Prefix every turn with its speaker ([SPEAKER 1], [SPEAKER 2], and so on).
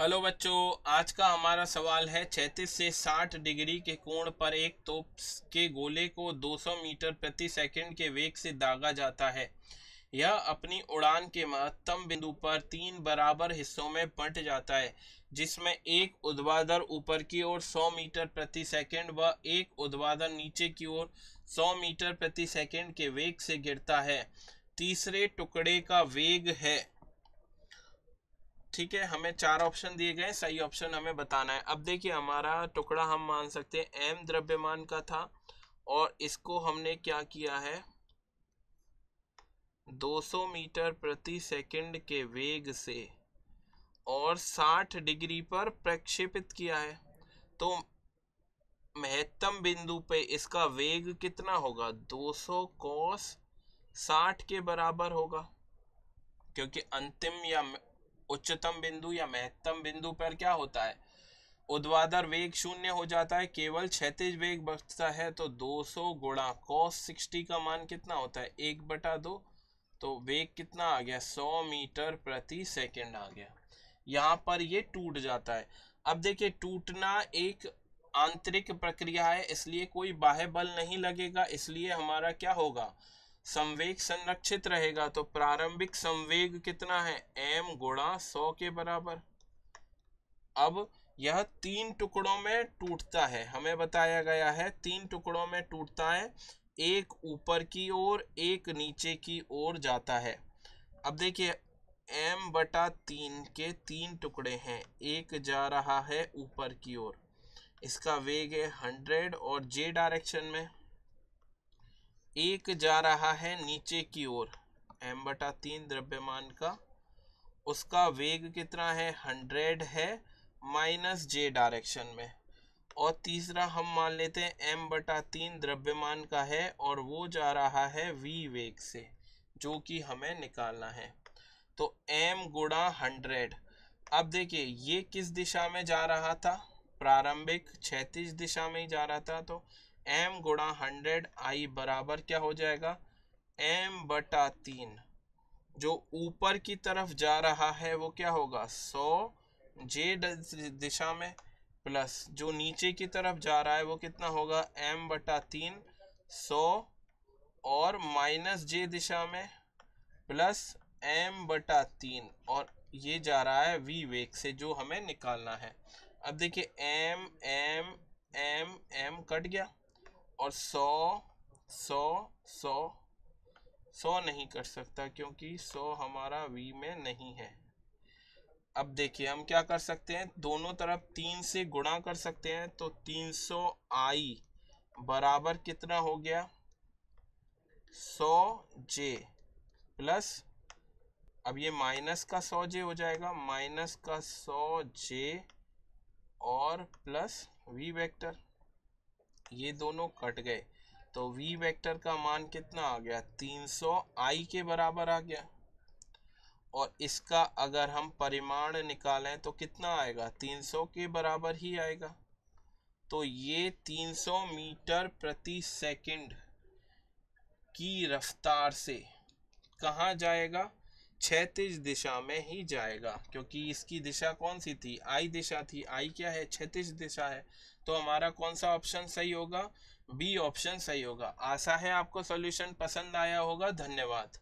[SPEAKER 1] hello बच्चों आज का हमारा सवाल है छैतीस से 60 डिग्री के कोण पर एक तोप के गोले को 200 मीटर प्रति सेकंड के वेग से दागा जाता है यह अपनी उड़ान के महत्तम बिंदु पर तीन बराबर हिस्सों में बंट जाता है जिसमें एक उद्वादर ऊपर की ओर 100 मीटर प्रति सेकंड व एक उद्वादर नीचे की ओर 100 मीटर प्रति सेकंड के वेग से गिरता है तीसरे टुकड़े का वेग है ठीक है हमें चार ऑप्शन दिए गए सही ऑप्शन हमें बताना है अब देखिए हमारा टुकड़ा हम मान सकते हैं एम द्रव्यमान का था और इसको हमने क्या किया है 200 मीटर प्रति सेकंड के वेग से और 60 डिग्री पर प्रक्षेपित किया है तो महत्तम बिंदु पे इसका वेग कितना होगा 200 कॉस साठ के बराबर होगा क्योंकि अंतिम या उच्चतम बिंदु या महत्तम बिंदु पर क्या होता है उद्वादर वेग शून्य हो जाता है केवल क्षतिज वेग बचता है तो 200 सौ गुणा कॉस सिक्सटी का मान कितना होता है एक बटा दो तो वेग कितना आ गया 100 मीटर प्रति सेकंड आ गया यहाँ पर ये टूट जाता है अब देखिए टूटना एक आंतरिक प्रक्रिया है इसलिए कोई बाह्य बल नहीं लगेगा इसलिए हमारा क्या होगा संवेग संरक्षित रहेगा तो प्रारंभिक संवेग कितना है एम गुणा सौ के बराबर अब यह तीन टुकड़ों में टूटता है हमें बताया गया है तीन टुकड़ों में टूटता है एक ऊपर की ओर एक नीचे की ओर जाता है अब देखिए एम बटा तीन के तीन टुकड़े हैं एक जा रहा है ऊपर की ओर इसका वेग है हंड्रेड और जे डायरेक्शन में एक जा रहा है नीचे की ओर एम बटा तीन द्रव्यमान का उसका वेग कितना है हंड्रेड है माइनस जे डायरेक्शन में और तीसरा हम मान लेते हैं एम बटा तीन द्रव्यमान का है और वो जा रहा है वी वेग से जो कि हमें निकालना है तो एम गुड़ा हंड्रेड अब देखिए ये किस दिशा में जा रहा था प्रारंभिक क्षैतिज दिशा में ही जा रहा था तो एम गुणा हंड्रेड आई बराबर क्या हो जाएगा एम बटा तीन जो ऊपर की तरफ जा रहा है वो क्या होगा सौ जे दिशा में प्लस जो नीचे की तरफ जा रहा है वो कितना होगा एम बटा तीन सौ और माइनस जे दिशा में प्लस एम बटा तीन और ये जा रहा है वी वेग से जो हमें निकालना है अब देखिए M M M M cut गया और सौ सौ सौ सौ नहीं कर सकता क्योंकि सौ हमारा वी में नहीं है अब देखिए हम क्या कर सकते हैं दोनों तरफ तीन से गुणा कर सकते हैं तो तीन सौ आई बराबर कितना हो गया सौ जे प्लस अब ये माइनस का सौ जे हो जाएगा माइनस का सौ जे और प्लस वी वेक्टर ये दोनों कट गए तो v वेक्टर का मान कितना आ गया 300 i के बराबर आ गया और इसका अगर हम परिमाण निकालें तो कितना आएगा 300 के बराबर ही आएगा तो ये 300 मीटर प्रति सेकंड की रफ्तार से कहाँ जाएगा क्षैतिज दिशा में ही जाएगा क्योंकि इसकी दिशा कौन सी थी आई दिशा थी आई क्या है क्षैतिज दिशा है तो हमारा कौन सा ऑप्शन सही होगा बी ऑप्शन सही होगा आशा है आपको सॉल्यूशन पसंद आया होगा धन्यवाद